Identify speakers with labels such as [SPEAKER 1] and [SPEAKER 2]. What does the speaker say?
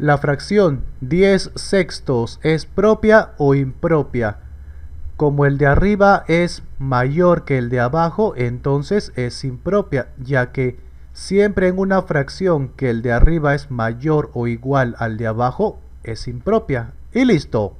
[SPEAKER 1] La fracción 10 sextos es propia o impropia. Como el de arriba es mayor que el de abajo, entonces es impropia, ya que siempre en una fracción que el de arriba es mayor o igual al de abajo, es impropia. Y listo.